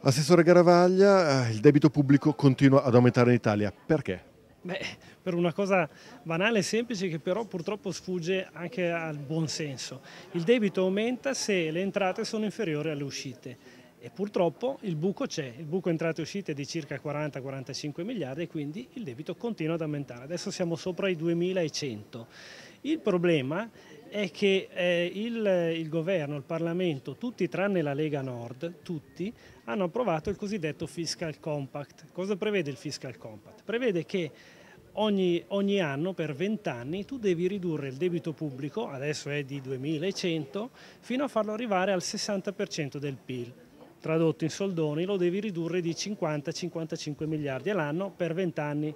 Assessore Garavaglia, eh, il debito pubblico continua ad aumentare in Italia. Perché? Beh, per una cosa banale e semplice che però purtroppo sfugge anche al buon senso. Il debito aumenta se le entrate sono inferiori alle uscite e purtroppo il buco c'è, il buco entrate e uscite è di circa 40-45 miliardi e quindi il debito continua ad aumentare, adesso siamo sopra i 2100. Il problema è che eh, il, il, governo, il Parlamento, tutti tranne la Lega Nord, tutti hanno approvato il cosiddetto fiscal compact. Cosa prevede il fiscal compact? Prevede che ogni, ogni anno per 20 anni tu devi ridurre il debito pubblico, adesso è di 2100, fino a farlo arrivare al 60% del PIL. Tradotto in soldoni lo devi ridurre di 50-55 miliardi all'anno per 20 anni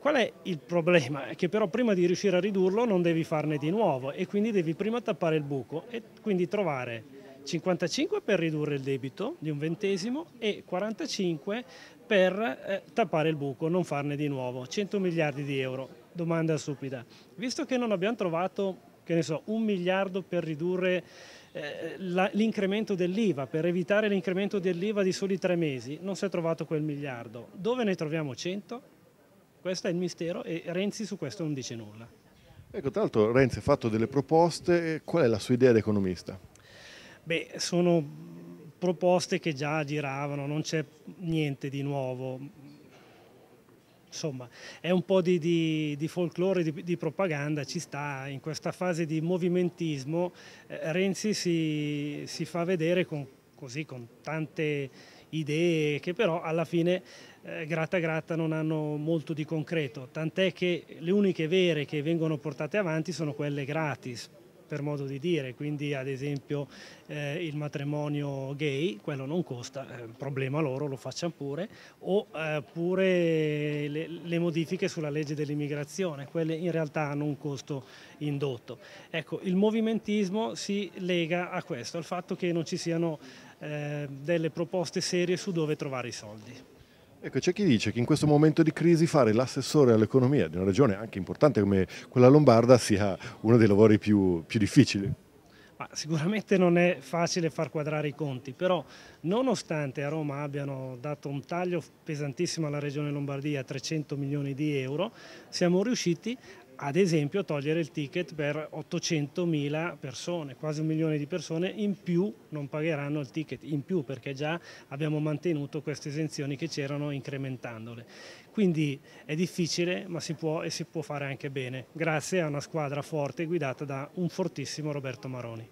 Qual è il problema? che però prima di riuscire a ridurlo non devi farne di nuovo e quindi devi prima tappare il buco e quindi trovare 55 per ridurre il debito di un ventesimo e 45 per eh, tappare il buco, non farne di nuovo. 100 miliardi di euro, domanda stupida. Visto che non abbiamo trovato, che ne so, un miliardo per ridurre eh, l'incremento dell'IVA, per evitare l'incremento dell'IVA di soli tre mesi, non si è trovato quel miliardo. Dove ne troviamo 100? Questo è il mistero e Renzi su questo non dice nulla. Ecco, tra l'altro Renzi ha fatto delle proposte, qual è la sua idea da economista? Beh, sono proposte che già giravano, non c'è niente di nuovo. Insomma, è un po' di, di, di folklore, di, di, propaganda, ci sta. In questa fase di movimentismo eh, Renzi si, si fa vedere con così con tante idee che però alla fine eh, gratta gratta non hanno molto di concreto, tant'è che le uniche vere che vengono portate avanti sono quelle gratis, per modo di dire, quindi ad esempio eh, il matrimonio gay, quello non costa, eh, problema loro, lo facciano pure, oppure eh, le, le, modifiche sulla legge dell'immigrazione, quelle in realtà hanno un costo indotto. Ecco, il movimentismo si lega a questo, al fatto che non ci siano eh, delle proposte serie su dove trovare i soldi. Ecco, c'è chi dice che in questo momento di crisi fare l'assessore all'economia di una regione anche importante come quella lombarda sia uno dei lavori più, più difficili. Ma sicuramente non è facile far quadrare i conti, però nonostante a Roma abbiano dato un taglio pesantissimo alla Regione Lombardia, 300 milioni di euro, siamo riusciti ad esempio togliere il ticket per 800.000 persone, quasi un milione di persone in più non pagheranno il ticket, in più perché già abbiamo mantenuto queste esenzioni che c'erano incrementandole. Quindi è difficile ma si può e si può fare anche bene, grazie a una squadra forte guidata da un fortissimo Roberto Maroni.